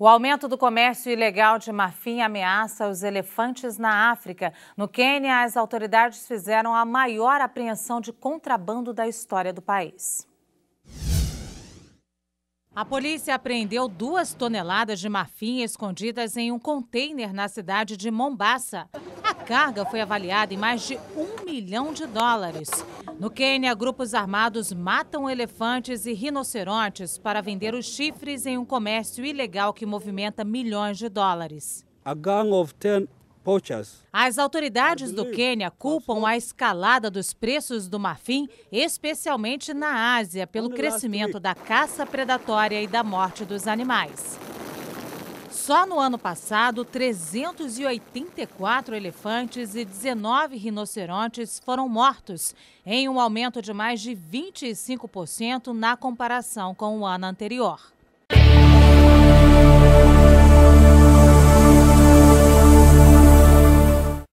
O aumento do comércio ilegal de marfim ameaça os elefantes na África. No Quênia, as autoridades fizeram a maior apreensão de contrabando da história do país. A polícia apreendeu duas toneladas de marfim escondidas em um container na cidade de Mombasa carga foi avaliada em mais de um milhão de dólares. No Quênia, grupos armados matam elefantes e rinocerontes para vender os chifres em um comércio ilegal que movimenta milhões de dólares. A gang of as autoridades do Quênia culpam a escalada dos preços do marfim, especialmente na Ásia, pelo crescimento da caça predatória e da morte dos animais. Só no ano passado, 384 elefantes e 19 rinocerontes foram mortos, em um aumento de mais de 25% na comparação com o ano anterior.